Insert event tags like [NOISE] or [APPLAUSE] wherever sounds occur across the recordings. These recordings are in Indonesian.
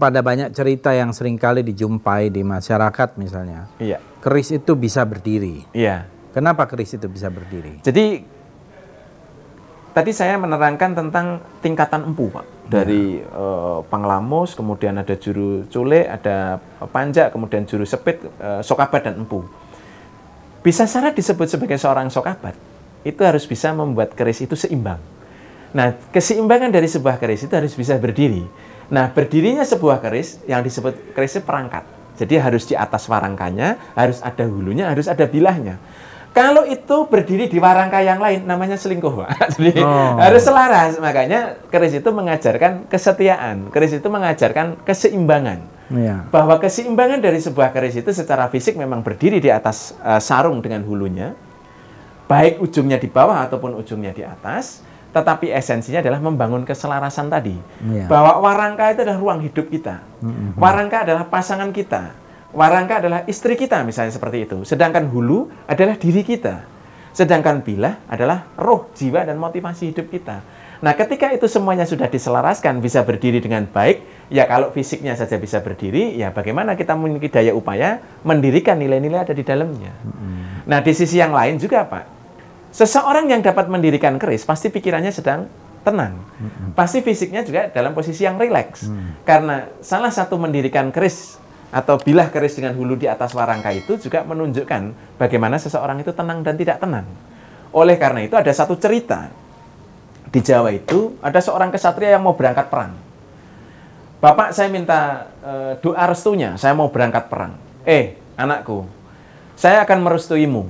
pada banyak cerita yang seringkali dijumpai di masyarakat misalnya. Iya. Keris itu bisa berdiri. Iya. Kenapa keris itu bisa berdiri? Jadi tadi saya menerangkan tentang tingkatan empu, Pak. Dari ya. uh, panglamus, kemudian ada juru cule, ada panjak, kemudian juru sepit, uh, sokabat dan empu. Bisa syarat disebut sebagai seorang sokabat, itu harus bisa membuat keris itu seimbang. Nah, keseimbangan dari sebuah keris itu harus bisa berdiri. Nah, berdirinya sebuah keris yang disebut keris perangkat. Jadi harus di atas warangkanya, harus ada hulunya, harus ada bilahnya. Kalau itu berdiri di warangka yang lain, namanya selingkuh, [LAUGHS] Jadi oh. harus selaras. Makanya keris itu mengajarkan kesetiaan. Keris itu mengajarkan keseimbangan. Yeah. Bahwa keseimbangan dari sebuah keris itu secara fisik memang berdiri di atas uh, sarung dengan hulunya, baik ujungnya di bawah ataupun ujungnya di atas tetapi esensinya adalah membangun keselarasan tadi yeah. bahwa warangka itu adalah ruang hidup kita mm-hmm. warangka adalah pasangan kita warangka adalah istri kita misalnya seperti itu sedangkan hulu adalah diri kita sedangkan bilah adalah roh jiwa dan motivasi hidup kita nah ketika itu semuanya sudah diselaraskan bisa berdiri dengan baik ya kalau fisiknya saja bisa berdiri ya bagaimana kita memiliki daya upaya mendirikan nilai-nilai ada di dalamnya mm-hmm. nah di sisi yang lain juga pak Seseorang yang dapat mendirikan keris pasti pikirannya sedang tenang. Mm-hmm. Pasti fisiknya juga dalam posisi yang rileks. Mm. Karena salah satu mendirikan keris atau bilah keris dengan hulu di atas warangka itu juga menunjukkan bagaimana seseorang itu tenang dan tidak tenang. Oleh karena itu ada satu cerita di Jawa itu ada seorang kesatria yang mau berangkat perang. Bapak saya minta e, doa restunya, saya mau berangkat perang. Eh, anakku, saya akan merestuimu.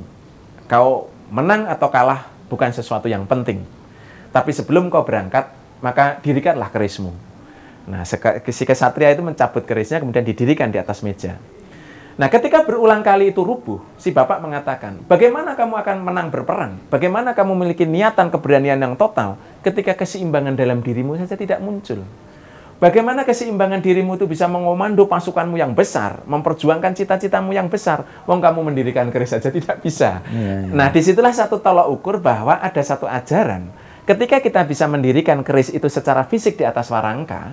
Kau menang atau kalah bukan sesuatu yang penting. Tapi sebelum kau berangkat, maka dirikanlah kerismu. Nah, si kesatria itu mencabut kerisnya kemudian didirikan di atas meja. Nah, ketika berulang kali itu rubuh, si bapak mengatakan, bagaimana kamu akan menang berperang? Bagaimana kamu memiliki niatan keberanian yang total ketika keseimbangan dalam dirimu saja tidak muncul? Bagaimana keseimbangan dirimu itu bisa mengomando pasukanmu yang besar, memperjuangkan cita-citamu yang besar, wong kamu mendirikan keris saja tidak bisa. Ya, ya. Nah, disitulah satu tolak ukur bahwa ada satu ajaran. Ketika kita bisa mendirikan keris itu secara fisik di atas warangka,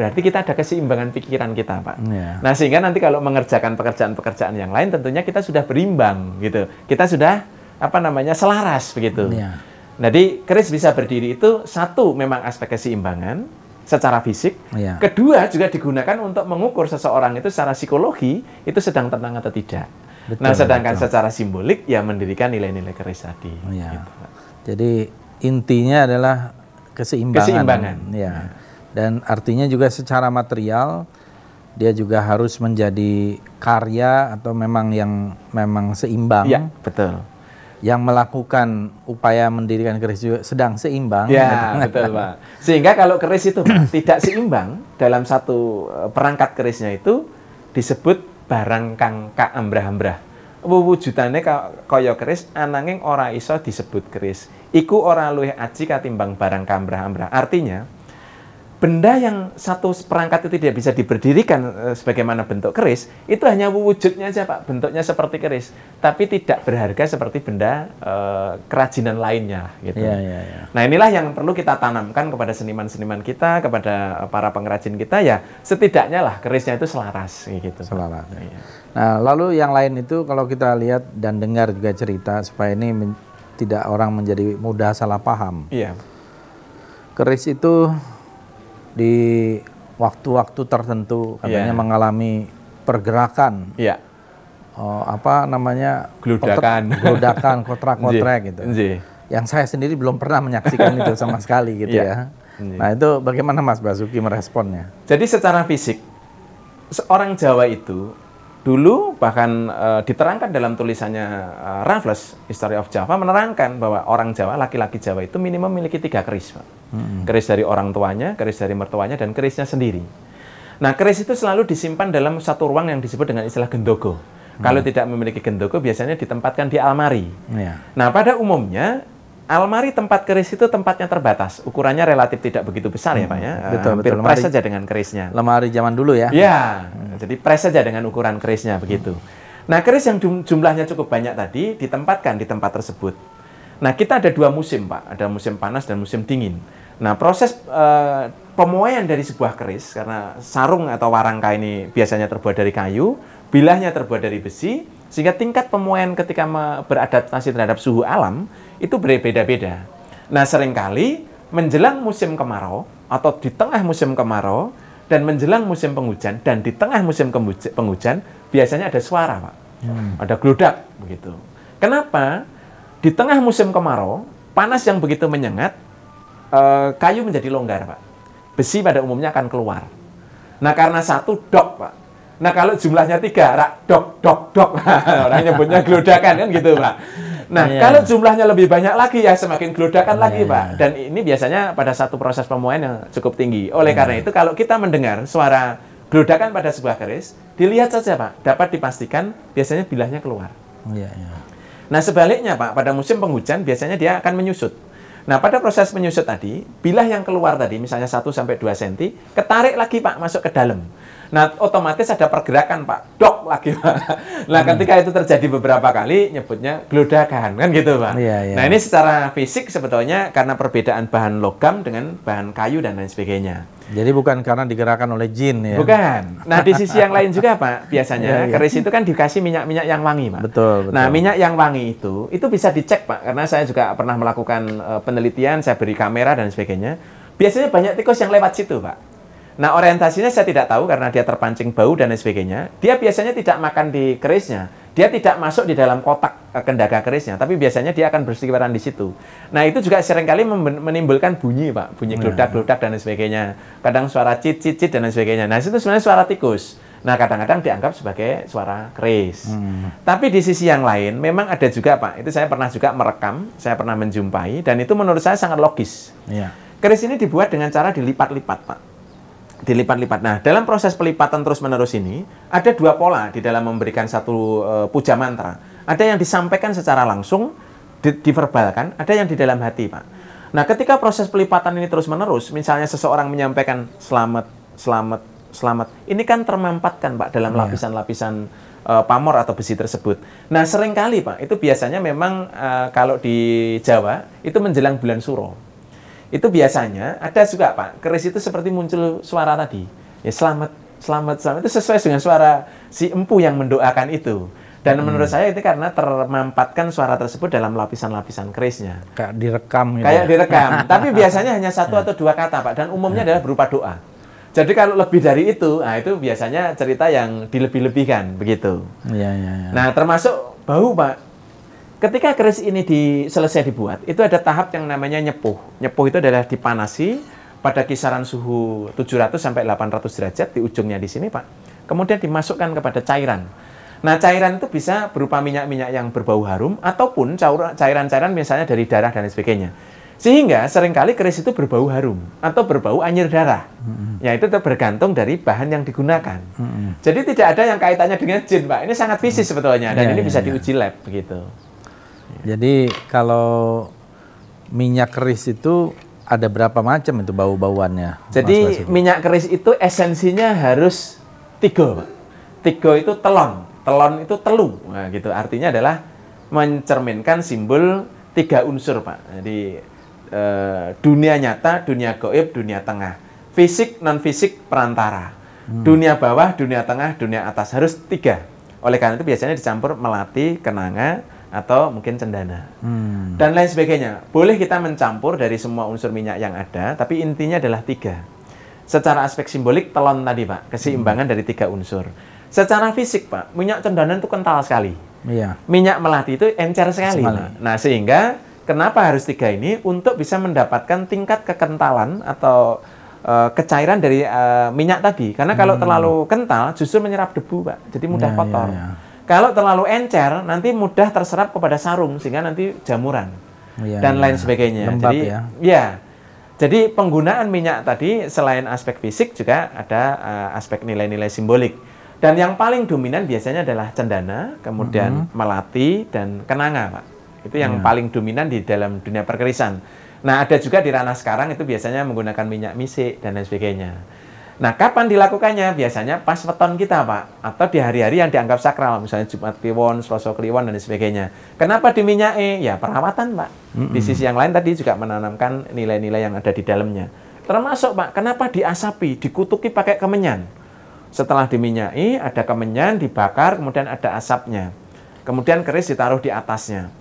berarti kita ada keseimbangan pikiran kita, Pak. Ya. Nah, sehingga nanti kalau mengerjakan pekerjaan-pekerjaan yang lain, tentunya kita sudah berimbang, gitu. Kita sudah apa namanya selaras begitu. Ya. Jadi keris bisa berdiri itu satu memang aspek keseimbangan, secara fisik. Ya. Kedua juga digunakan untuk mengukur seseorang itu secara psikologi itu sedang tenang atau tidak. Betul, nah, sedangkan betul. secara simbolik ya mendirikan nilai-nilai keris tadi. Ya. Gitu. Jadi intinya adalah keseimbangan. Keseimbangan. Ya. ya. Dan artinya juga secara material dia juga harus menjadi karya atau memang yang memang seimbang. Ya, betul yang melakukan upaya mendirikan keris juga sedang seimbang. Ya, betul Pak. Sehingga kalau keris itu [COUGHS] tidak seimbang dalam satu eh, perangkat kerisnya itu disebut barang kang ambra ambrah Wujudannya kaya keris ananging ora iso disebut keris. Iku ora luwih aji katimbang barang kambrah-ambrah. Artinya, benda yang satu perangkat itu tidak bisa diberdirikan eh, sebagaimana bentuk keris, itu hanya wujudnya saja Pak, bentuknya seperti keris, tapi tidak berharga seperti benda uh, kerajinan lainnya gitu. Ya, ya, ya. Nah inilah yang perlu kita tanamkan kepada seniman-seniman kita, kepada eh, para pengrajin kita ya, setidaknya lah kerisnya itu selaras gitu. Selaras. Ya. Iya. Nah lalu yang lain itu kalau kita lihat dan dengar juga cerita supaya ini tidak orang menjadi mudah salah paham. Iya. Keris itu di waktu-waktu tertentu katanya yeah. mengalami pergerakan. Iya. Yeah. Oh, uh, apa namanya? Gludakan. Gludakan, kotrak-kotrek [LAUGHS] gitu. Nji. Yang saya sendiri belum pernah menyaksikan itu sama sekali gitu yeah. ya. Nji. Nah, itu bagaimana Mas Basuki meresponnya? Jadi secara fisik seorang Jawa itu Dulu bahkan e, diterangkan dalam tulisannya e, Raffles, History of Java, menerangkan bahwa orang Jawa, laki-laki Jawa itu minimum memiliki tiga keris. Pak. Hmm. Keris dari orang tuanya, keris dari mertuanya, dan kerisnya sendiri. Nah, keris itu selalu disimpan dalam satu ruang yang disebut dengan istilah gendogo. Hmm. Kalau tidak memiliki gendogo, biasanya ditempatkan di almari. Yeah. Nah, pada umumnya Almari tempat keris itu tempatnya terbatas, ukurannya relatif tidak begitu besar hmm. ya Pak ya. Hmm, eh, betul, Hampir betul. Press saja dengan kerisnya. Lemari zaman dulu ya. Ya, hmm. jadi press saja dengan ukuran kerisnya begitu. Nah keris yang jumlahnya cukup banyak tadi ditempatkan di tempat tersebut. Nah kita ada dua musim Pak, ada musim panas dan musim dingin. Nah proses uh, eh, pemuaian dari sebuah keris, karena sarung atau warangka ini biasanya terbuat dari kayu, bilahnya terbuat dari besi, sehingga tingkat pemuaian ketika beradaptasi terhadap suhu alam itu berbeda-beda. Nah, seringkali menjelang musim kemarau atau di tengah musim kemarau dan menjelang musim penghujan dan di tengah musim penghujan biasanya ada suara, Pak. Hmm. Ada geludak begitu. Kenapa? Di tengah musim kemarau, panas yang begitu menyengat, eh, kayu menjadi longgar, Pak. Besi pada umumnya akan keluar. Nah, karena satu dok, Pak. Nah, kalau jumlahnya tiga, rak, dok, dok, dok. [LAUGHS] Orang nyebutnya geludakan, kan gitu, Pak. Nah, iya. kalau jumlahnya lebih banyak lagi ya semakin gelodakan iya, lagi, iya, Pak. Dan ini biasanya pada satu proses pemuaian yang cukup tinggi. Oleh karena itu kalau kita mendengar suara gelodakan pada sebuah keris, dilihat saja, Pak. Dapat dipastikan biasanya bilahnya keluar. Iya, iya. Nah, sebaliknya, Pak, pada musim penghujan biasanya dia akan menyusut. Nah, pada proses menyusut tadi, bilah yang keluar tadi misalnya 1 sampai 2 cm, ketarik lagi Pak masuk ke dalam. Nah, otomatis ada pergerakan, Pak. Dok lagi, Pak. Nah, hmm. ketika itu terjadi beberapa kali, nyebutnya geludakan, kan gitu, Pak. Ya, ya. Nah, ini secara fisik sebetulnya karena perbedaan bahan logam dengan bahan kayu dan lain sebagainya. Jadi bukan karena digerakkan oleh jin ya. Bukan. Nah, di sisi yang lain juga, Pak, [LAUGHS] biasanya ya, ya. keris itu kan dikasih minyak-minyak yang wangi, Pak. Betul, nah, betul. Nah, minyak yang wangi itu itu bisa dicek, Pak, karena saya juga pernah melakukan eh, penelitian, saya beri kamera dan sebagainya. Biasanya banyak tikus yang lewat situ, Pak. Nah, orientasinya saya tidak tahu karena dia terpancing bau dan lain sebagainya. Dia biasanya tidak makan di kerisnya. Dia tidak masuk di dalam kotak eh, kendaga kerisnya, tapi biasanya dia akan berseliweran di situ. Nah, itu juga seringkali menimbulkan bunyi, Pak. Bunyi iya. geludak-geludak dan lain sebagainya. Kadang suara cicit-cicit dan lain sebagainya. Nah, itu sebenarnya suara tikus. Nah, kadang-kadang dianggap sebagai suara keris. Hmm. Tapi di sisi yang lain, memang ada juga, Pak. Itu saya pernah juga merekam, saya pernah menjumpai, dan itu menurut saya sangat logis. Yeah. Keris ini dibuat dengan cara dilipat-lipat, Pak dilipat-lipat. Nah, dalam proses pelipatan terus-menerus ini, ada dua pola di dalam memberikan satu e, puja mantra. Ada yang disampaikan secara langsung, di, diverbalkan, ada yang di dalam hati, Pak. Nah, ketika proses pelipatan ini terus-menerus, misalnya seseorang menyampaikan selamat, selamat, selamat, ini kan termampatkan, Pak, dalam iya. lapisan-lapisan e, pamor atau besi tersebut. Nah, seringkali, Pak, itu biasanya memang e, kalau di Jawa, itu menjelang bulan suro. Itu biasanya ada juga Pak, keris itu seperti muncul suara tadi. Ya selamat, selamat, selamat itu sesuai dengan suara si empu yang mendoakan itu. Dan hmm. menurut saya itu karena termampatkan suara tersebut dalam lapisan-lapisan kerisnya. Kayak direkam gitu. Kayak ya. direkam. [LAUGHS] Tapi biasanya hanya satu ya. atau dua kata, Pak. Dan umumnya ya. adalah berupa doa. Jadi kalau lebih dari itu, nah itu biasanya cerita yang dilebih-lebihkan begitu. ya ya iya. Nah, termasuk bau, Pak. Ketika keris ini di, selesai dibuat, itu ada tahap yang namanya nyepuh. Nyepuh itu adalah dipanasi pada kisaran suhu 700 sampai 800 derajat di ujungnya di sini, Pak. Kemudian dimasukkan kepada cairan. Nah, cairan itu bisa berupa minyak-minyak yang berbau harum ataupun cairan-cairan misalnya dari darah dan sebagainya. Sehingga seringkali keris itu berbau harum atau berbau anyir darah. mm Ya, itu bergantung dari bahan yang digunakan. Jadi tidak ada yang kaitannya dengan jin, Pak. Ini sangat fisik sebetulnya dan yeah, ini yeah, bisa yeah. diuji lab begitu. Jadi kalau minyak keris itu ada berapa macam itu bau-bauannya? Jadi minyak keris itu esensinya harus tiga, Pak. Tiga itu telon, telon itu telu, nah, gitu. Artinya adalah mencerminkan simbol tiga unsur, Pak. Jadi eh, dunia nyata, dunia goib, dunia tengah. Fisik, non fisik, perantara. Hmm. Dunia bawah, dunia tengah, dunia atas harus tiga. Oleh karena itu biasanya dicampur melati, kenanga, atau mungkin cendana hmm. dan lain sebagainya. Boleh kita mencampur dari semua unsur minyak yang ada, tapi intinya adalah tiga. Secara aspek simbolik telon tadi pak, keseimbangan hmm. dari tiga unsur. Secara fisik pak, minyak cendana itu kental sekali. Iya. Minyak melati itu encer sekali. Nah sehingga kenapa harus tiga ini untuk bisa mendapatkan tingkat kekentalan atau uh, kecairan dari uh, minyak tadi. Karena kalau hmm. terlalu kental justru menyerap debu pak, jadi mudah iya, kotor. iya, iya. Kalau terlalu encer, nanti mudah terserap kepada sarung sehingga nanti jamuran ya, dan ya. lain sebagainya. Lembab Jadi, ya. ya. Jadi penggunaan minyak tadi selain aspek fisik juga ada uh, aspek nilai-nilai simbolik. Dan yang paling dominan biasanya adalah cendana, kemudian mm-hmm. melati dan kenanga, Pak. Itu yang ya. paling dominan di dalam dunia perkerisan. Nah, ada juga di ranah sekarang itu biasanya menggunakan minyak misik dan lain sebagainya. Nah, kapan dilakukannya? Biasanya pas weton kita, Pak. Atau di hari-hari yang dianggap sakral, misalnya Jumat Kliwon, Selasa Kliwon, dan sebagainya. Kenapa diminyai? E? Ya, perawatan, Pak. Mm -mm. Di sisi yang lain tadi juga menanamkan nilai-nilai yang ada di dalamnya. Termasuk, Pak, kenapa diasapi, dikutuki pakai kemenyan? Setelah diminyai, e, ada kemenyan, dibakar, kemudian ada asapnya. Kemudian keris ditaruh di atasnya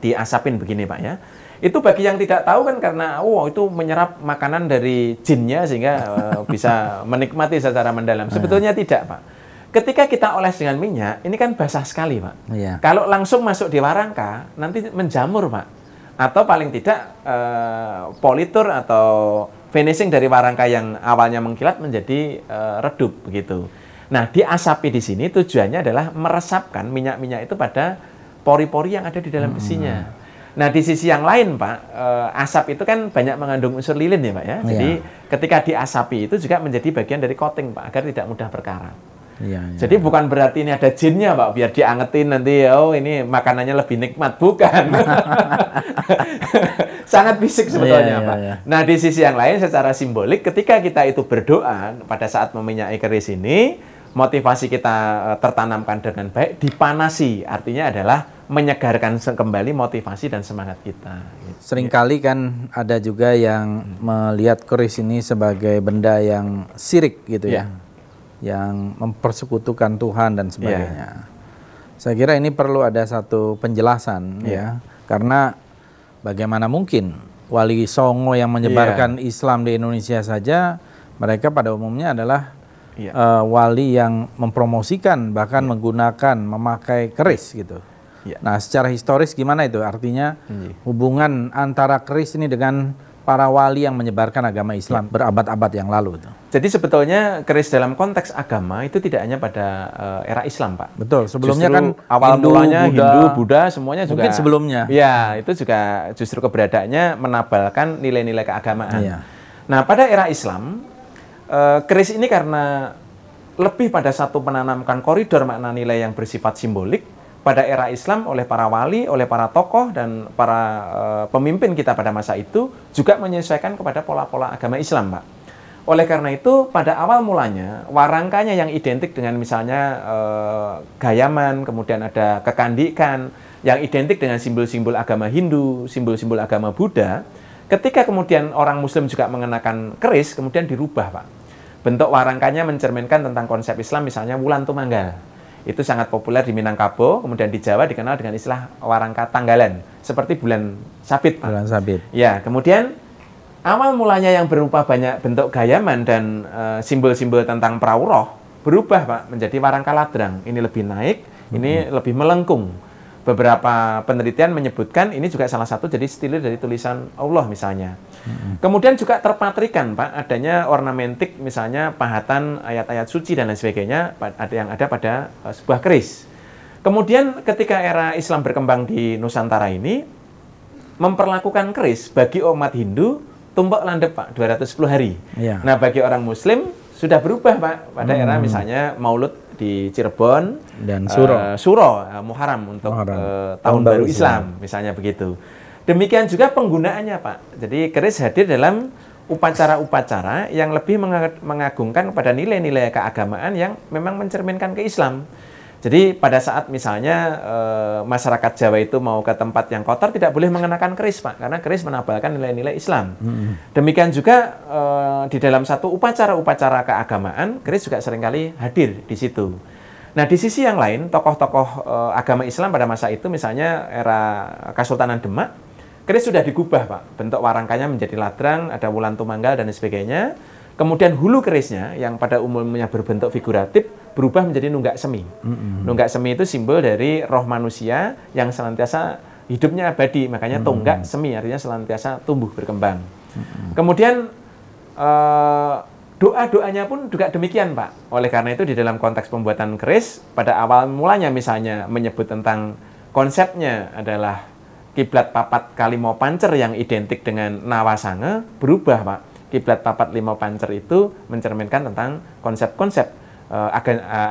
diasapin begini Pak ya. Itu bagi yang tidak tahu kan karena wow oh, itu menyerap makanan dari jinnya sehingga uh, bisa [LAUGHS] menikmati secara mendalam. Iya. Sebetulnya tidak Pak. Ketika kita oles dengan minyak, ini kan basah sekali Pak. Iya. Kalau langsung masuk di warangka, nanti menjamur Pak. Atau paling tidak uh, politur atau finishing dari warangka yang awalnya mengkilat menjadi uh, redup begitu. Nah, diasapi di sini tujuannya adalah meresapkan minyak-minyak itu pada pori-pori yang ada di dalam hmm. besinya. Hmm. Nah, di sisi yang lain, Pak, eh, asap itu kan banyak mengandung unsur lilin ya, Pak ya. Iya. Jadi yeah. ketika diasapi itu juga menjadi bagian dari coating, Pak, agar tidak mudah berkarat. Ya, ya. Jadi bukan berarti ini ada jinnya, Pak, biar diangetin nanti oh ini makanannya lebih nikmat, bukan. [LAUGHS] Sangat fisik sebetulnya, ya, ya, Pak. Ya, Nah, di sisi yang lain secara simbolik ketika kita itu berdoa pada saat meminyaki keris ini, motivasi kita eh, tertanamkan dengan baik dipanasi. Artinya adalah menyegarkan kembali motivasi dan semangat kita. Seringkali kan ada juga yang hmm. melihat keris ini sebagai benda yang sirik gitu yeah. ya, yang mempersekutukan Tuhan dan ya. sebagainya. Yeah. Saya kira ini perlu ada satu penjelasan yeah. ya, karena bagaimana mungkin wali Songo yang menyebarkan yeah. Islam di Indonesia saja, mereka pada umumnya adalah yeah. Ya. uh, wali yang mempromosikan bahkan yeah. menggunakan memakai keris gitu. Ya. Nah, secara historis gimana itu? Artinya hmm. hubungan antara keris ini dengan para wali yang menyebarkan agama Islam ya. berabad-abad yang lalu itu. Jadi sebetulnya keris dalam konteks agama itu tidak hanya pada uh, era Islam, Pak. Betul. Sebelumnya justru kan awal Hindu, mulanya Buddha, Hindu, Buddha semuanya juga mungkin sebelumnya. Ya, itu juga justru keberadaannya menabalkan nilai-nilai keagamaan. Ya. Nah, pada era Islam uh, eh, keris ini karena lebih pada satu menanamkan koridor makna nilai yang bersifat simbolik pada era Islam oleh para wali, oleh para tokoh dan para e, pemimpin kita pada masa itu juga menyesuaikan kepada pola-pola agama Islam, Pak. Oleh karena itu, pada awal mulanya warangkanya yang identik dengan misalnya e, gayaman, kemudian ada kekandikan, yang identik dengan simbol-simbol agama Hindu, simbol-simbol agama Buddha, ketika kemudian orang Muslim juga mengenakan keris, kemudian dirubah, Pak. Bentuk warangkanya mencerminkan tentang konsep Islam, misalnya bulan tumanggal, itu sangat populer di Minangkabau, kemudian di Jawa dikenal dengan istilah warangka tanggalan, seperti bulan sabit. Pak. Bulan sabit. Ya, kemudian awal mulanya yang berupa banyak bentuk gayaman dan eh, simbol-simbol e, tentang roh berubah Pak menjadi warangka ladrang. Ini lebih naik, hmm. ini mm-hmm. lebih melengkung beberapa penelitian menyebutkan ini juga salah satu jadi stilir dari tulisan Allah misalnya. Hmm. Kemudian juga terpatrikan Pak adanya ornamentik misalnya pahatan ayat-ayat suci dan lain sebagainya ada yang ada pada uh, sebuah keris. Kemudian ketika era Islam berkembang di Nusantara ini memperlakukan keris bagi umat Hindu tumpuk landep Pak 210 hari. Ya. Nah, bagi orang muslim sudah berubah Pak pada hmm. era misalnya Maulud di Cirebon dan Suro, uh, Suro uh, Muharram untuk Uh, tahun, tahun baru Islam, Islam misalnya begitu. Demikian juga penggunaannya Pak. Jadi keris hadir dalam upacara-upacara yang lebih mengagungkan kepada nilai-nilai keagamaan yang memang mencerminkan ke Islam. Jadi pada saat misalnya e, masyarakat Jawa itu mau ke tempat yang kotor tidak boleh mengenakan keris pak, karena keris menabalkan nilai-nilai Islam. Mm-hmm. Demikian juga e, di dalam satu upacara-upacara keagamaan, keris juga seringkali hadir di situ. Nah di sisi yang lain, tokoh-tokoh e, agama Islam pada masa itu misalnya era Kesultanan Demak, keris sudah digubah pak, bentuk warangkanya menjadi ladrang, ada wulan tumanggal dan sebagainya Kemudian hulu kerisnya yang pada umumnya berbentuk figuratif berubah menjadi nunggak semi. Mm-hmm. Nunggak semi itu simbol dari roh manusia yang senantiasa hidupnya abadi, makanya mm-hmm. tonggak semi artinya senantiasa tumbuh berkembang. Mm-hmm. Kemudian uh, doa-doanya pun juga demikian, Pak. Oleh karena itu di dalam konteks pembuatan keris pada awal mulanya misalnya menyebut tentang konsepnya adalah kiblat papat kalimau pancer yang identik dengan nawasange berubah, Pak kiblat papat lima pancer itu mencerminkan tentang konsep-konsep uh,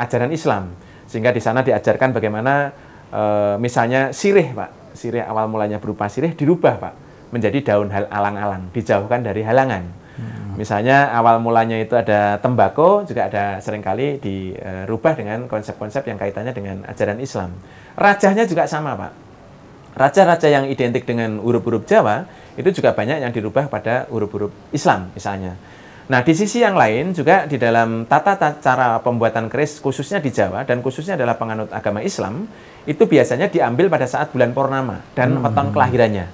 ajaran Islam. Sehingga di sana diajarkan bagaimana uh, misalnya sirih, Pak. Sirih awal mulanya berupa sirih dirubah, Pak, menjadi daun hal alang-alang, dijauhkan dari halangan. Hmm. Misalnya awal mulanya itu ada tembakau, juga ada seringkali dirubah dengan konsep-konsep yang kaitannya dengan ajaran Islam. Rajahnya juga sama, Pak raja-raja yang identik dengan huruf-huruf Jawa itu juga banyak yang dirubah pada huruf-huruf Islam misalnya. Nah, di sisi yang lain juga di dalam tata, cara pembuatan keris khususnya di Jawa dan khususnya adalah penganut agama Islam, itu biasanya diambil pada saat bulan purnama dan hmm. weton kelahirannya.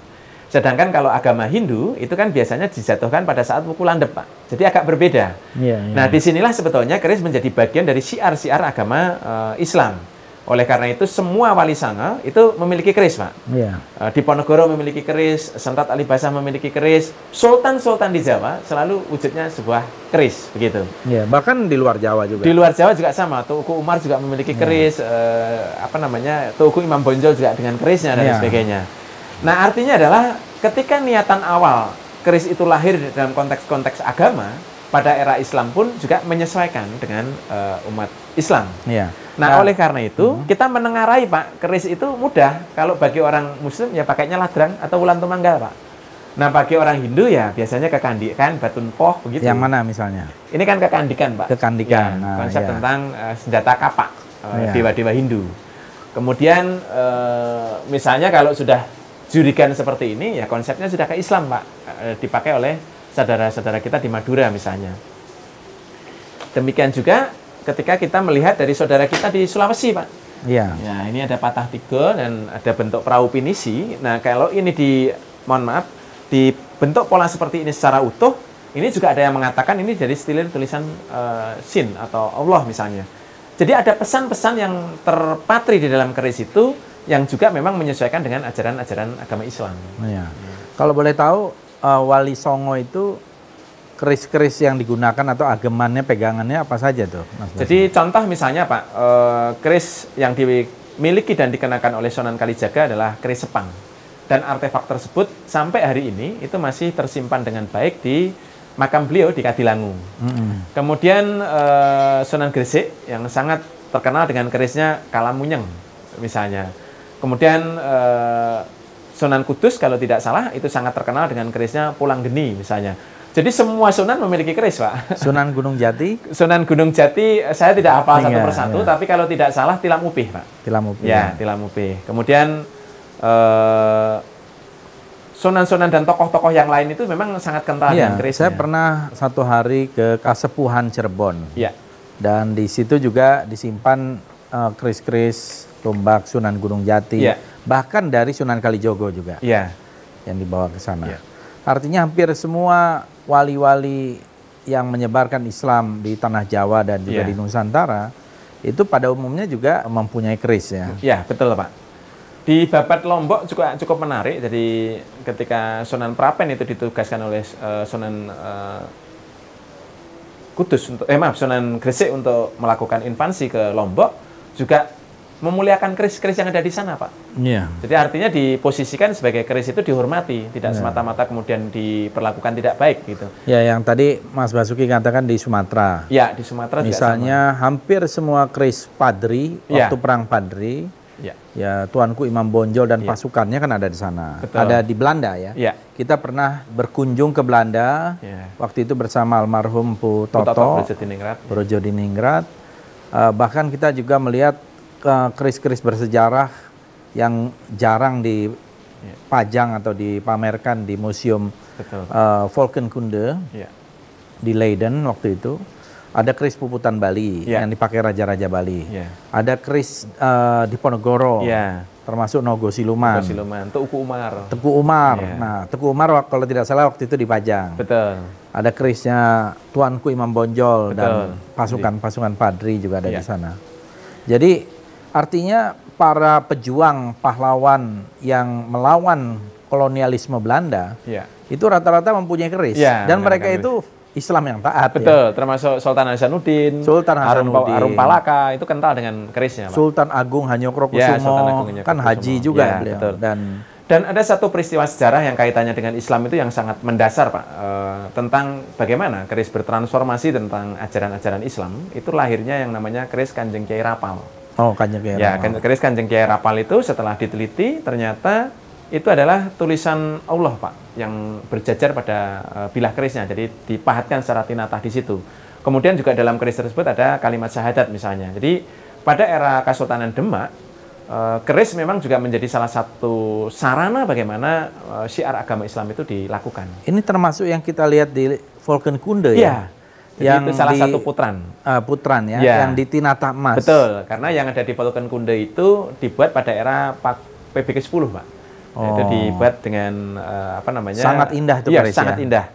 Sedangkan kalau agama Hindu itu kan biasanya dijatuhkan pada saat pukulan depan. Jadi agak berbeda. Yeah, yeah. Nah, disinilah sebetulnya keris menjadi bagian dari syiar-syiar agama uh, Islam. Oleh karena itu semua wali sanga itu memiliki keris, Pak. Yeah. Iya. Uh, Diponegoro memiliki keris, ali basah memiliki keris, sultan-sultan di Jawa selalu wujudnya sebuah keris, begitu. Yeah, bahkan di luar Jawa juga. Di luar Jawa juga sama, Tuku Umar juga memiliki iya. keris, yeah. uh, apa namanya? Tuku Imam Bonjol juga dengan kerisnya dan yeah. sebagainya. Nah, artinya adalah ketika niatan awal keris itu lahir dalam konteks-konteks agama, pada era Islam pun juga menyesuaikan dengan uh, umat Islam. Ya. Nah, nah, oleh karena itu -huh. Hmm. kita menengarai Pak, keris itu mudah. Kalau bagi orang Muslim ya pakainya ladrang atau ulan tumanggal Pak. Nah, bagi orang Hindu ya biasanya kekandikan, batun poh begitu. Yang mana misalnya? Ini kan kekandikan Pak. Kekandikan. Ya, nah, konsep ya. tentang uh, senjata kapak uh, ya. Hindu. Kemudian uh, misalnya kalau sudah jurikan seperti ini ya konsepnya sudah ke Islam Pak, uh, dipakai oleh saudara-saudara kita di Madura misalnya. Demikian juga ketika kita melihat dari saudara kita di Sulawesi, Pak. Iya. Nah, ini ada patah tiga dan ada bentuk perahu pinisi. Nah, kalau ini di mohon maaf, dibentuk pola seperti ini secara utuh, ini juga ada yang mengatakan ini dari stilir tulisan uh, sin atau Allah misalnya. Jadi ada pesan-pesan yang terpatri di dalam keris itu yang juga memang menyesuaikan dengan ajaran-ajaran agama Islam. Iya. Ya. Kalau boleh tahu uh, Wali Songo itu keris-keris yang digunakan atau agemannya pegangannya apa saja tuh? Mas Jadi contoh misalnya Pak, uh, eh, keris yang dimiliki dan dikenakan oleh Sonan Kalijaga adalah keris Sepang. Dan artefak tersebut sampai hari ini itu masih tersimpan dengan baik di makam beliau di Kadilangu. Mm -hmm. Kemudian uh, eh, Sunan Gresik yang sangat terkenal dengan kerisnya Kalamunyeng misalnya. Kemudian uh, Sunan Kudus kalau tidak salah itu sangat terkenal dengan kerisnya Pulang Geni misalnya. Jadi semua sunan memiliki keris, Pak. Sunan Gunung Jati? [LAUGHS] Sunan Gunung Jati saya tidak hafal iya, satu persatu, iya. tapi kalau tidak salah Tilam Upih, Pak. Tilam Upih. Ya, ya. Tilam Upih. Kemudian sunan eh, sunan-sunan dan tokoh-tokoh yang lain itu memang sangat kental iya, dengan keris. Saya pernah satu hari ke Kasepuhan Cirebon. Iya. Dan di situ juga disimpan eh, keris-keris uh, tombak Sunan Gunung Jati. Iya bahkan dari Sunan Kalijogo juga ya. yang dibawa ke sana. Ya. Artinya hampir semua wali-wali yang menyebarkan Islam di tanah Jawa dan juga ya. di Nusantara itu pada umumnya juga mempunyai keris ya. Ya betul pak. Di Babat Lombok juga cukup menarik. Jadi ketika Sunan Prapen itu ditugaskan oleh uh, Sunan uh, Kudus untuk eh maaf Sunan Gresik untuk melakukan invasi ke Lombok juga memuliakan keris-keris yang ada di sana, Pak. Yeah. Jadi artinya diposisikan sebagai keris itu dihormati, tidak yeah. semata-mata kemudian diperlakukan tidak baik gitu. Ya, yang tadi Mas Basuki katakan di Sumatera. Ya, di Sumatera Misalnya sama. hampir semua keris Padri yeah. waktu perang Padri Ya. ya, Tuanku Imam Bonjol dan yeah. pasukannya kan ada di sana. Betul. Ada di Belanda ya. Yeah. Kita pernah berkunjung ke Belanda. yeah. Waktu itu bersama almarhum Pu Toto, Pu Toto Brojodiningrat. Brojodiningrat. Uh, bahkan kita juga melihat keris-keris bersejarah yang jarang dipajang atau dipamerkan di museum Uh, Volkenkunde yeah. di Leiden waktu itu. Ada keris puputan Bali yeah. yang dipakai raja-raja Bali. Yeah. Ada keris uh, eh, Diponegoro, yeah. termasuk Nogo Siluman. Nogo Siluman, Tuku Umar. Tuku Umar. Yeah. Nah, Tuku Umar kalau tidak salah waktu itu dipajang. Betul. Ada kerisnya Tuanku Imam Bonjol Betul. dan pasukan-pasukan Padri juga ada yeah. di ya. sana. Jadi Artinya para pejuang pahlawan yang melawan kolonialisme Belanda ya. itu rata-rata mempunyai keris ya, dan mereka keris. itu Islam yang taat. Ya. Betul, ya. termasuk Sultan Hasanuddin, Sultan Hasanuddin, Arum, Palaka itu kental dengan kerisnya. Pak. Sultan Agung Hanyokrokusumo, ya, Sultan Agung Hanyokrokusumo. kan haji juga ya, beliau. Betul. Dan dan ada satu peristiwa sejarah yang kaitannya dengan Islam itu yang sangat mendasar, Pak, e, tentang bagaimana keris bertransformasi tentang ajaran-ajaran Islam. Itu lahirnya yang namanya keris Kanjeng Kiai Rapal. Oh, Kanjeng Kiai Ya, keris Kanjeng Kiai Rapal itu setelah diteliti ternyata itu adalah tulisan Allah, Pak, yang berjajar pada uh, bilah kerisnya. Jadi dipahatkan secara tinatah di situ. Kemudian juga dalam keris tersebut ada kalimat syahadat misalnya. Jadi pada era Kesultanan Demak, uh, keris memang juga menjadi salah satu sarana bagaimana uh, syiar agama Islam itu dilakukan. Ini termasuk yang kita lihat di Volken Kunde ya? ya jadi yang itu salah di, satu putran. Uh, putran ya, ya, yang di Tinata Emas. Betul, karena yang ada di Palokan Kunde itu dibuat pada era PBK 10, Pak. Oh. Itu dibuat dengan uh, apa namanya? Sangat indah itu ya, Paris, sangat ya? indah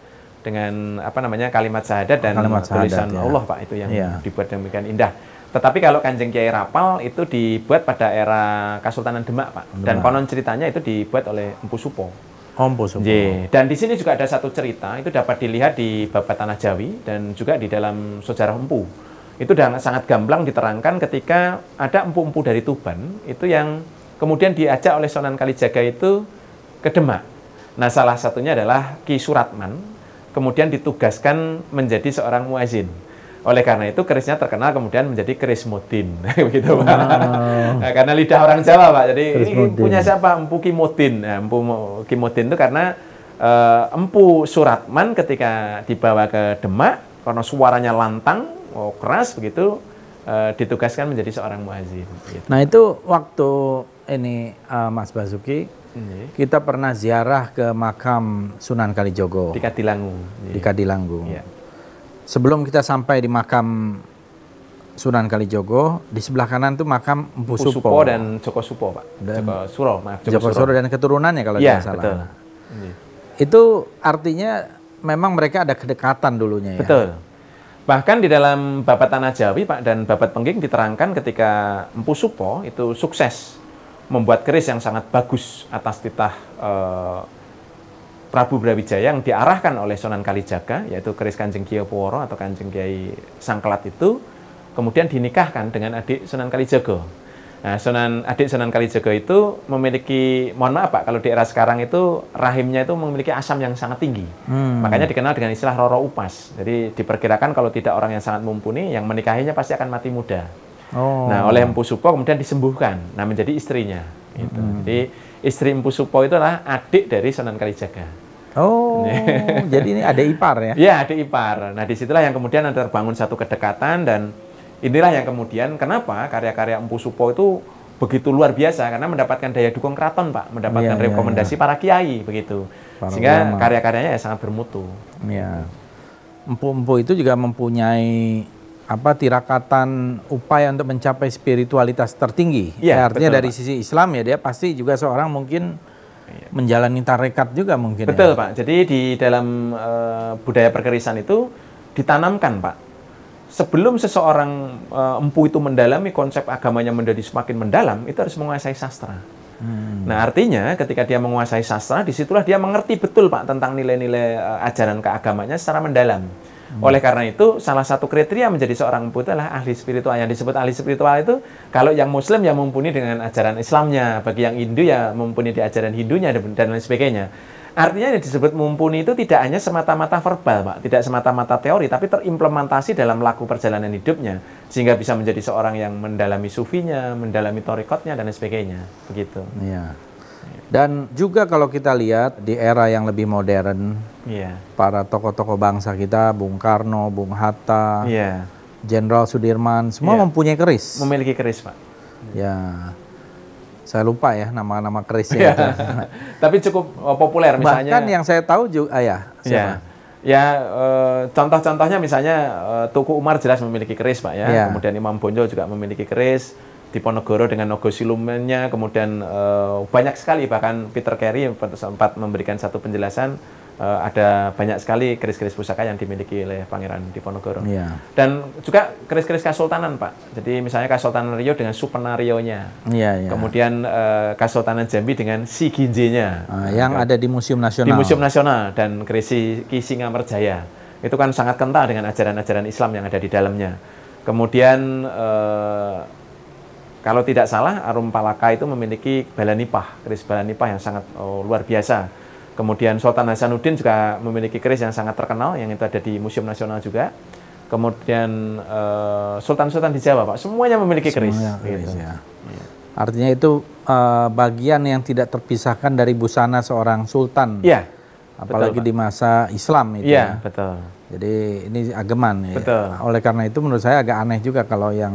dengan apa namanya kalimat syahadat dan kalimat syahadat, tulisan ya. Allah Pak itu yang ya. dibuat demikian indah. Tetapi kalau Kanjeng Kiai Rapal itu dibuat pada era Kesultanan Demak, Pak. Demak. Dan konon ceritanya itu dibuat oleh Empu Supo. Kompo Sumo. Yeah. Dan di sini juga ada satu cerita, itu dapat dilihat di Bapak Tanah Jawi dan juga di dalam sejarah empu. Itu sangat gamblang diterangkan ketika ada empu-empu dari Tuban, itu yang kemudian diajak oleh Sunan Kalijaga itu ke Demak. Nah, salah satunya adalah Ki Suratman, kemudian ditugaskan menjadi seorang muazin. Oleh karena itu kerisnya terkenal kemudian menjadi keris Mutin, [LAUGHS] begitu Pak. Ah. Nah, karena lidah orang Jawa Pak, jadi ini punya siapa? Empu Kimotin. Nah, Empu Kimotin itu karena uh, Empu Suratman ketika dibawa ke Demak karena suaranya lantang, oh, keras begitu, uh, ditugaskan menjadi seorang muazin. Gitu. Nah itu waktu ini uh, Mas Basuki ini. Iya. kita pernah ziarah ke makam Sunan Kalijogo di Kadilangu. Di Kadilangu. Ya sebelum kita sampai di makam Sunan Kalijogo, di sebelah kanan tuh makam Empu Supo. dan Joko Supo, Pak. Dan Joko Suro, maaf. Joko, Joko Suro. Suro dan keturunannya kalau ya, tidak salah. Betul. Iya. Itu artinya memang mereka ada kedekatan dulunya ya. Betul. Bahkan di dalam Babat Tanah Jawi, Pak, dan Babat Pengging diterangkan ketika Empu Supo itu sukses membuat keris yang sangat bagus atas titah uh, Prabu Brawijaya yang diarahkan oleh Sonan Kalijaga yaitu keris Kanjeng Kiyoporo atau Kanjeng Kiai Sangkelat itu kemudian dinikahkan dengan adik Sonan Kalijaga. Nah, Sunan adik Sonan Kalijaga itu memiliki mohon maaf Pak kalau di era sekarang itu rahimnya itu memiliki asam yang sangat tinggi. Hmm. Makanya dikenal dengan istilah roro upas. Jadi diperkirakan kalau tidak orang yang sangat mumpuni yang menikahinya pasti akan mati muda. Oh. Nah, oleh Empu Supo kemudian disembuhkan. Nah, menjadi istrinya. Gitu. Hmm. Jadi istri Empu Supo itu adalah adik dari Sonan Kalijaga. Oh, [LAUGHS] jadi ini ada ipar ya? Iya, ada ipar. Nah, disitulah yang kemudian ada terbangun satu kedekatan dan inilah yang kemudian kenapa karya-karya Empu Supo itu begitu luar biasa karena mendapatkan daya dukung keraton pak mendapatkan ya, rekomendasi ya, para kiai begitu para sehingga karya-karyanya ya sangat bermutu ya empu-empu itu juga mempunyai apa tirakatan upaya untuk mencapai spiritualitas tertinggi ya, ya artinya betul, dari pak. sisi Islam ya dia pasti juga seorang mungkin Iya. menjalani tarekat juga mungkin. Ya. Betul ya? Pak. Jadi di dalam e, budaya perkerisan itu ditanamkan Pak. Sebelum seseorang e, empu itu mendalami konsep agamanya menjadi semakin mendalam, itu harus menguasai sastra. Hmm. Nah artinya ketika dia menguasai sastra, disitulah dia mengerti betul Pak tentang nilai-nilai eh, ajaran keagamanya secara mendalam. Hmm. Oleh karena itu, salah satu kriteria menjadi seorang empu adalah ahli spiritual. Yang disebut ahli spiritual itu, kalau yang Muslim yang mumpuni dengan ajaran Islamnya, bagi yang Hindu ya mumpuni di ajaran Hindunya dan lain sebagainya. Artinya yang disebut mumpuni itu tidak hanya semata-mata verbal, Pak, tidak semata-mata teori, tapi terimplementasi dalam laku perjalanan hidupnya, sehingga bisa menjadi seorang yang mendalami sufinya, mendalami torikotnya, dan lain sebagainya, begitu. Iya. Dan juga kalau kita lihat di era yang lebih modern, yeah. para tokoh-tokoh bangsa kita, Bung Karno, Bung Hatta, iya. Jenderal yeah. Sudirman, semua yeah. mempunyai keris. Memiliki keris, Pak. Ya, saya lupa ya nama-nama kerisnya. Yeah. [LAUGHS] Tapi cukup eh, populer misalnya. Bahkan yang saya tahu juga, ah, ya. Siapa? Yeah. Ya, e, contoh-contohnya misalnya e, Tuku Umar jelas memiliki keris, Pak ya. Yeah. Kemudian Imam Bonjol juga memiliki keris Diponegoro dengan Nogo Silumennya, kemudian uh, banyak sekali bahkan Peter Carey sempat memberikan satu penjelasan uh, ada banyak sekali keris-keris pusaka yang dimiliki oleh Pangeran Diponegoro. Yeah. Dan juga keris-keris Kasultanan, Pak. Jadi misalnya Kasultanan Rio dengan Supenarionya. Yeah, yeah. Kemudian uh, Kasultanan Jambi dengan Siginjenya. Uh, ah, yang nah, ada di Museum Nasional. Di Museum Nasional dan keris Kisinga Merjaya. Itu kan sangat kental dengan ajaran-ajaran Islam yang ada di dalamnya. Kemudian kalau tidak salah, arum palaka itu memiliki balanipah, keris balanipah yang sangat oh, luar biasa. Kemudian Sultan Hasanuddin juga memiliki keris yang sangat terkenal, yang itu ada di Museum Nasional juga. Kemudian eh, Sultan-Sultan di Jawa, Pak, semuanya memiliki keris. Semuanya gitu. keris gitu. ya. Iya. Artinya itu uh, bagian yang tidak terpisahkan dari busana seorang sultan. ya Apalagi betul, di masa Islam itu. Iya, ya. betul. Jadi ini ageman. ya. Betul. Oleh karena itu menurut saya agak aneh juga kalau yang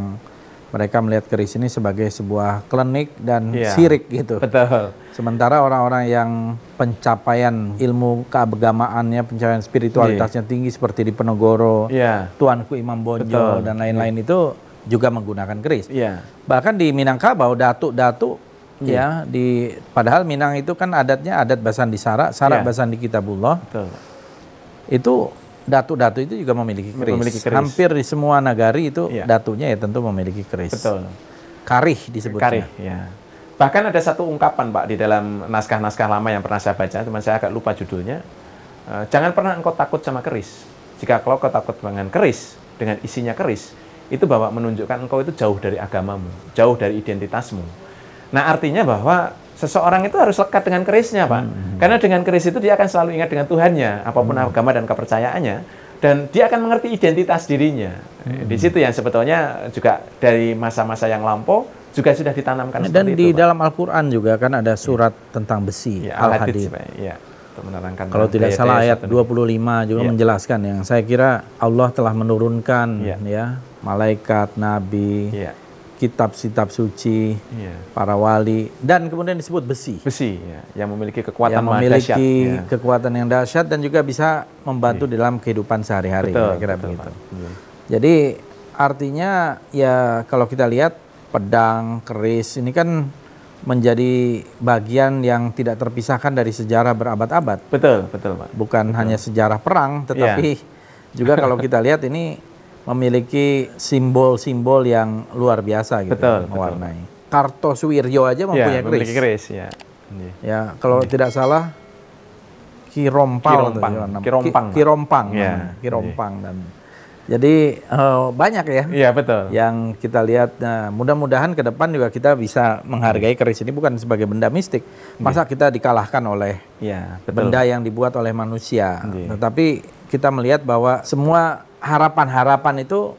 mereka melihat keris ini sebagai sebuah klinik dan yeah. sirik gitu. Betul. Sementara orang-orang yang pencapaian ilmu keagamaannya, pencapaian spiritualitasnya yeah. tinggi seperti di Penogoro, yeah. Tuanku Imam Bonjol Betul. dan lain-lain yeah. itu juga menggunakan keris. Yeah. Bahkan di Minangkabau datuk-datuk yeah. ya di padahal Minang itu kan adatnya adat basan di Sarak yeah. di Kitabullah. Betul. Itu datu-datu itu juga memiliki keris. memiliki keris. Hampir di semua nagari itu ya. datunya ya tentu memiliki keris. Betul. Karih disebutnya. Karih, ya. Bahkan ada satu ungkapan Pak di dalam naskah-naskah lama yang pernah saya baca, teman saya agak lupa judulnya. E, jangan pernah engkau takut sama keris. Jika kau takut dengan keris, dengan isinya keris, itu bahwa menunjukkan engkau itu jauh dari agamamu, jauh dari identitasmu. Nah artinya bahwa Seseorang itu harus lekat dengan kerisnya, Pak. Hmm, hmm. Karena dengan keris itu dia akan selalu ingat dengan Tuhannya, apapun hmm. agama dan kepercayaannya dan dia akan mengerti identitas dirinya. Hmm. Di situ yang sebetulnya juga dari masa-masa yang lampau juga sudah ditanamkan dan di itu, dalam Al-Qur'an juga kan ada iya. surat ya. tentang besi ya, Al-Hadid. Ya, menerangkan Kalau tidak salah ayat 25 juga ya. menjelaskan yang saya kira Allah telah menurunkan ya, ya malaikat, nabi, ya kitab-kitab suci, yeah. para wali, dan kemudian disebut besi. Besi, yeah. yang memiliki kekuatan yang memiliki dahsyat, ya. kekuatan yang dahsyat dan juga bisa membantu yeah. dalam kehidupan sehari-hari. Kira-kira begitu. Betul. Iya. Jadi artinya ya kalau kita lihat pedang, keris ini kan menjadi bagian yang tidak terpisahkan dari sejarah berabad-abad. Betul, betul, Pak. Bukan betul. hanya sejarah perang, tetapi yeah. juga kalau kita lihat ini memiliki simbol-simbol yang luar biasa gitu betul, ya, mewarnai. Betul. Kartosuwiryo aja iya, mempunyai ya, keris. keris ya. Ya, kalau ya. tidak salah Kirompal Kirompang. Tuh, Kirompang. Ki, Kirompang. Ya. Kirompang dan jadi uh, banyak ya. Iya betul. Yang kita lihat, nah, mudah-mudahan ke depan juga kita bisa menghargai keris ini bukan sebagai benda mistik. Masa ya. kita dikalahkan oleh ya, betul. benda yang dibuat oleh manusia. Ya. Tetapi kita melihat bahwa semua harapan-harapan itu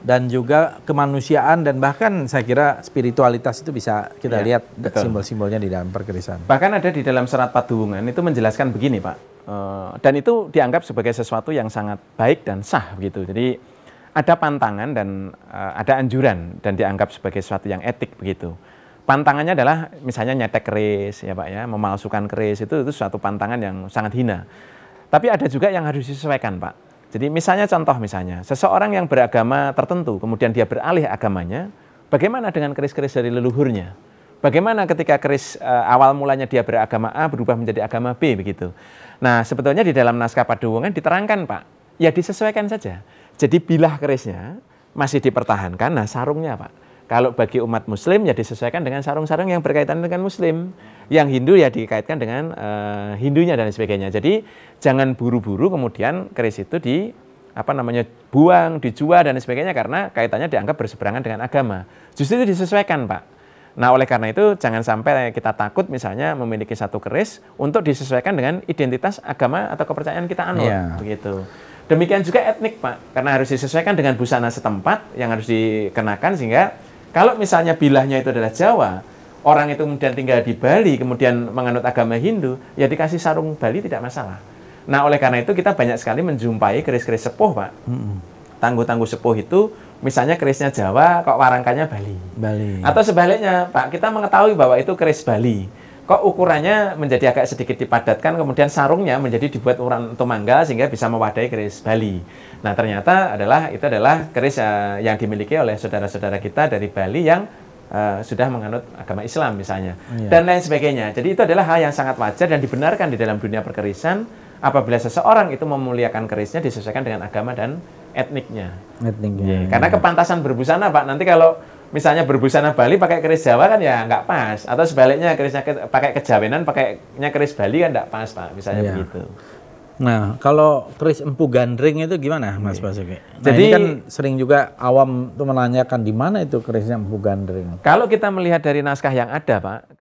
dan juga kemanusiaan dan bahkan saya kira spiritualitas itu bisa kita ya, lihat simbol-simbolnya di dalam perkerisan. Bahkan ada di dalam serat paduungan itu menjelaskan begini Pak, eh, dan itu dianggap sebagai sesuatu yang sangat baik dan sah begitu. Jadi ada pantangan dan eh, ada anjuran dan dianggap sebagai sesuatu yang etik begitu. Pantangannya adalah misalnya nyetek keris ya Pak ya, memalsukan keris itu itu suatu pantangan yang sangat hina. Tapi ada juga yang harus disesuaikan Pak jadi misalnya contoh misalnya, seseorang yang beragama tertentu, kemudian dia beralih agamanya, bagaimana dengan keris-keris dari leluhurnya? Bagaimana ketika keris e, awal mulanya dia beragama A berubah menjadi agama B begitu? Nah sebetulnya di dalam naskah Paduwongan diterangkan Pak, ya disesuaikan saja. Jadi bilah kerisnya masih dipertahankan, nah sarungnya Pak kalau bagi umat muslim ya disesuaikan dengan sarung-sarung yang berkaitan dengan muslim. Yang Hindu ya dikaitkan dengan uh, Hindunya dan sebagainya. Jadi jangan buru-buru kemudian keris itu di apa namanya buang, dijual dan sebagainya karena kaitannya dianggap berseberangan dengan agama. Justru itu disesuaikan, Pak. Nah, oleh karena itu jangan sampai kita takut misalnya memiliki satu keris untuk disesuaikan dengan identitas agama atau kepercayaan kita anu. yeah. begitu. Demikian juga etnik, Pak, karena harus disesuaikan dengan busana setempat yang harus dikenakan sehingga kalau misalnya bilahnya itu adalah Jawa, orang itu kemudian tinggal di Bali, kemudian menganut agama Hindu, ya dikasih sarung Bali tidak masalah. Nah, oleh karena itu kita banyak sekali menjumpai keris-keris sepuh, Pak. Tangguh-tangguh sepuh itu misalnya kerisnya Jawa, kok warangkanya Bali. Bali. Atau sebaliknya, Pak, kita mengetahui bahwa itu keris Bali kok ukurannya menjadi agak sedikit dipadatkan, kemudian sarungnya menjadi dibuat ukuran untuk mangga sehingga bisa mewadahi keris Bali. Nah ternyata adalah itu adalah keris uh, yang dimiliki oleh saudara-saudara kita dari Bali yang uh, sudah menganut agama Islam misalnya iya. dan lain sebagainya. Jadi itu adalah hal yang sangat wajar dan dibenarkan di dalam dunia perkerisan apabila seseorang itu memuliakan kerisnya disesuaikan dengan agama dan etniknya. Etniknya. Yeah. Karena kepantasan berbusana Pak nanti kalau misalnya berbusana Bali pakai keris Jawa kan ya nggak pas atau sebaliknya kerisnya ke, pakai kejawenan pakainya keris Bali kan nggak pas pak misalnya yeah. begitu Nah, kalau keris empu gandring itu gimana, Mas iya. Basuki? Nah, Jadi ini kan sering juga awam tuh menanyakan di mana itu kerisnya empu gandring. Kalau kita melihat dari naskah yang ada, Pak,